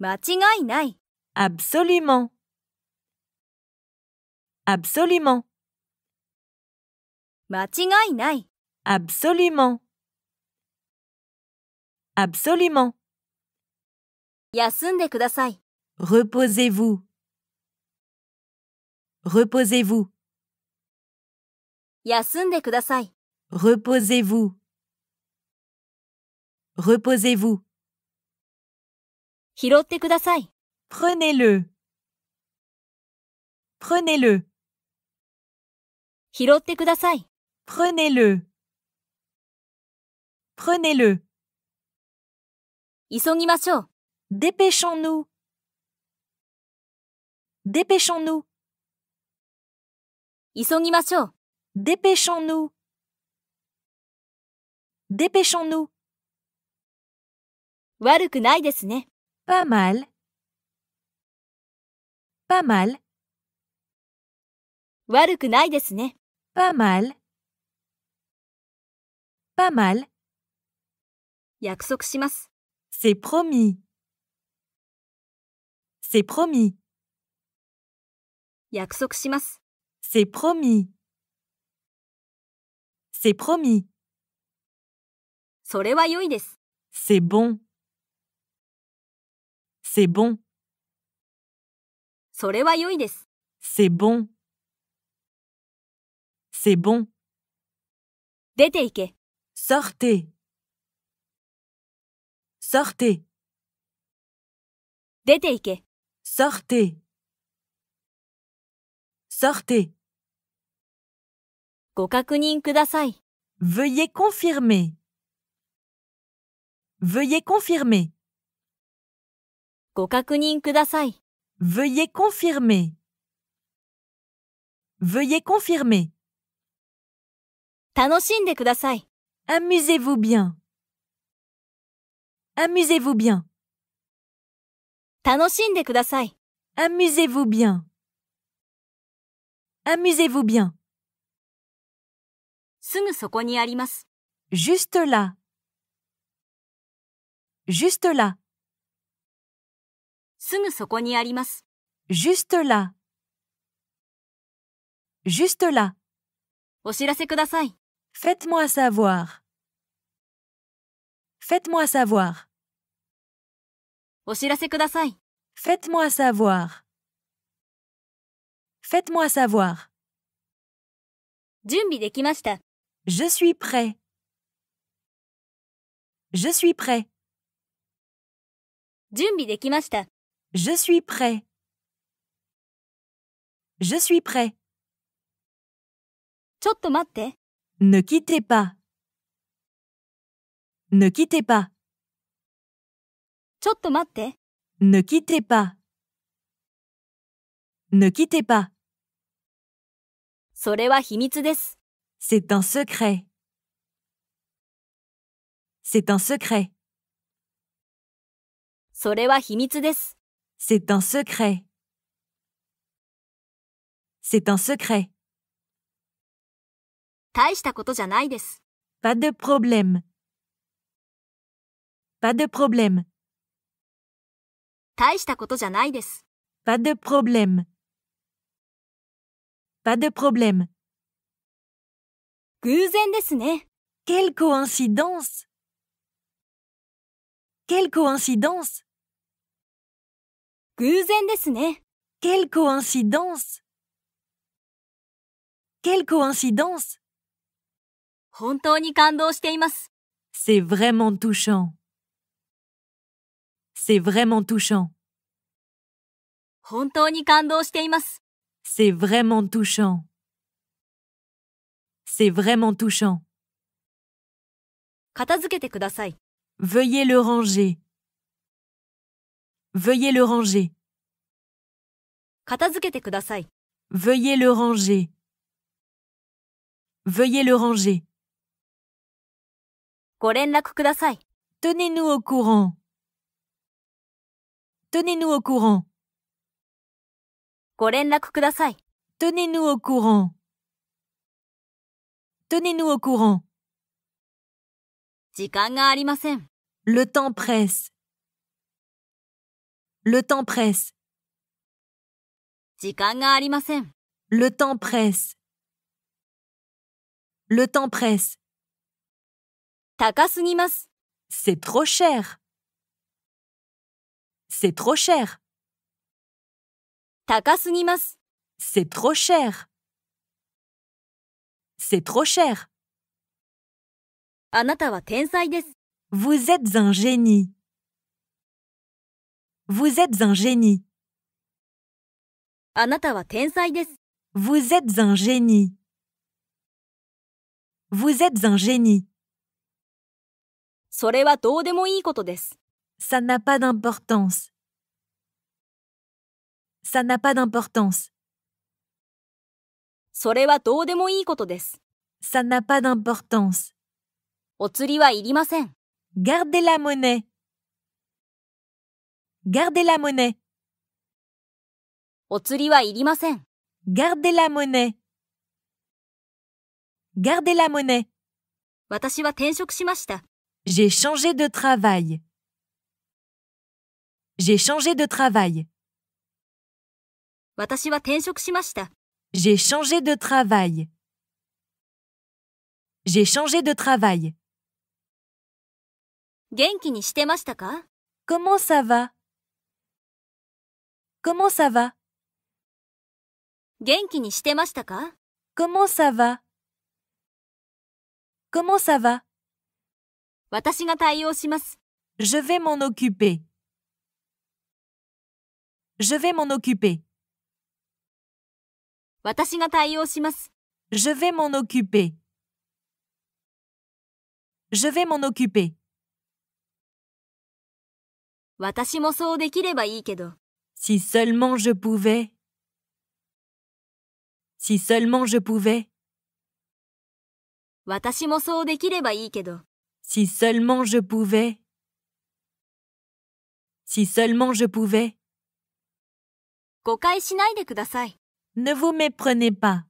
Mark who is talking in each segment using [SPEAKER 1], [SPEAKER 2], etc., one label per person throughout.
[SPEAKER 1] naï Absolument. Absolument. Absolument. Absolument. Reposez-vous. Reposez-vous. Reposez-vous. Reposez-vous. 拾ってください。Prenez-le. Prenez-le. 拾ってください。Prenez-le. Prenez-le. 急ぎましょう。Dépêchons-nous. Dépêchons-nous. 急ぎましょう。Dépêchons-nous. Dépêchons-nous. 悪くないですね。pas mal, p a 悪くないですね。パーマル。パーマル。約束します。せっぽみ。せっぽ約束します。せっぽみ。せっぽそれはよいです。せっぽん。C'est bon. C'est bon. C'est bon. Sortez. Sortez. Sortez. Sortez. Veuillez confirmer. Veuillez confirmer. ご確認ください。Veuillez confirmer. Veuillez confirmer. 楽しんでください。Amusez-vous bien. Amusez-vous bien. 楽しんでください。Amusez-vous bien. Amusez-vous bien. すぐそこにあります。Juste là. Juste là. すぐそこにあります。Juste là. Juste là. faites moi savoir. Faites-moi savoir. faites moi savoir. Faites-moi savoir. Je suis prêt. Je suis prêt. 準備できました。je suis prêt. Je suis prêt. Ne quittez pas. Ne quittez pas. Ne quittez pas. Ne quittez pas. C'est un secret. C'est un secret. C'est un secret. C'est un secret. Pas de problème. Pas de problème. Pas de problème. Pas de problème. Quelle coïncidence Quelle coïncidence 偶然ですね。Quelle coïncidence! Quelle coïncidence! 本当に感動しています。C'est vraiment touchant. C'est vraiment touchant. 本当に感動しています。C'est vraiment touchant. C'est vraiment touchant. 片付けてください。Veuillez le ranger. Veuillez le ranger. Veuillez le ranger. Veuillez le ranger. Tenez-nous au courant. Tenez-nous au courant. Tenez-nous au courant. Tenez-nous au courant. Le temps presse. Le temps presse. Le temps presse. Le temps presse. C'est trop cher. C'est trop cher. C'est trop cher. C'est trop cher. Vous êtes un génie. Vous êtes un génie. Vous êtes un génie. Vous êtes un génie. Ça n'a pas d'importance. Ça n'a pas d'importance. Ça n'a pas d'importance. Gardez la monnaie. Gardez la monnaie. お釣りはいりません。Gardez la monnaie. Gardez la monnaie. 私は転職しました。J'ai changé de travail. J'ai changé de travail. 私は転職しました。J'ai changé de travail. J'ai changé de travail. 元気にしてましたか Comment ça va Comment ça va? 元気にしてましたか Comment ça va? Comment ça va? 私が対応します。Je vais m'en occuper. Je vais m'en occuper. 私が対応します。Je vais m'en occuper. Je vais m'en occuper. 私もそうできればいいけど。Si seulement je pouvais. Si seulement je pouvais. Si seulement je pouvais. Si seulement je pouvais. Ne vous méprenez pas.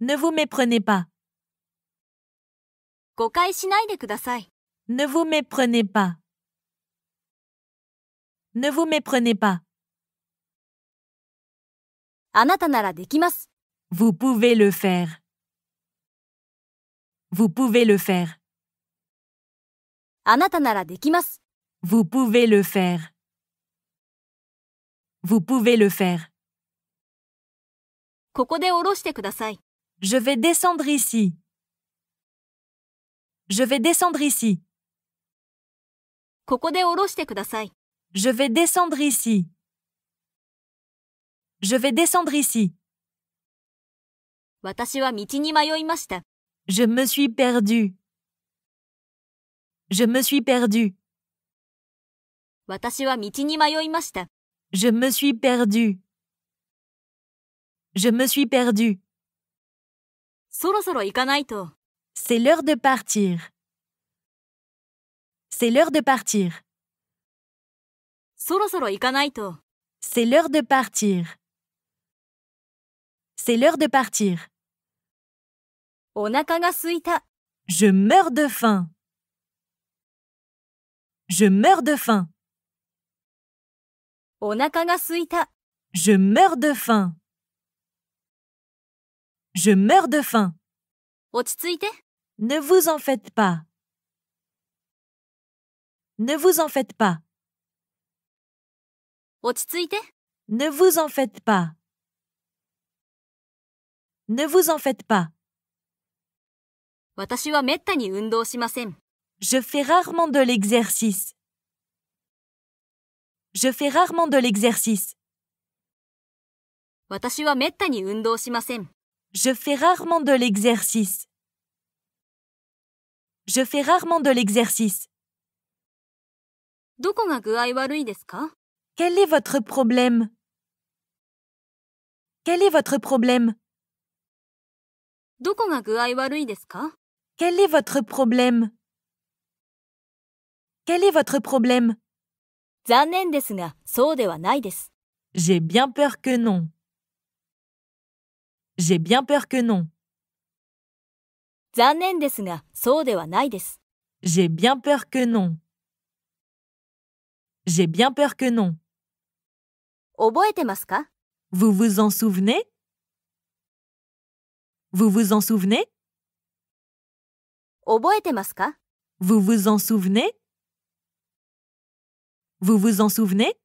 [SPEAKER 1] Ne vous méprenez pas. Ne vous méprenez pas. Ne vous méprenez pas. Vous pouvez le faire. Vous pouvez le faire. Vous pouvez le faire. Vous pouvez le faire. Je vais descendre ici. Je vais descendre ici. Je vais descendre ici. Je vais descendre ici. Je me suis perdu. Je me suis perdu. Je me suis perdu. Je me suis perdu. C'est l'heure de partir. C'est l'heure de partir. C'est l'heure de partir. C'est l'heure de partir. Je meurs de faim. Je meurs de faim. Je meurs de faim. Je meurs de faim. Ne vous en faites pas. Ne vous en faites pas. Ne vous en faites pas. Ne vous en faites pas. Je fais rarement de l'exercice. Je fais rarement de l'exercice. Je fais rarement de l'exercice. Je fais rarement de l'exercice. Quel est votre problème Quel est votre problème Quel est votre problème Quel est votre problème J'ai bien peur que non. J'ai bien peur que non. J'ai bien peur que non. J'ai bien peur que non. Vous vous en souvenez Vous vous en souvenez Vous vous en souvenez Vous vous en souvenez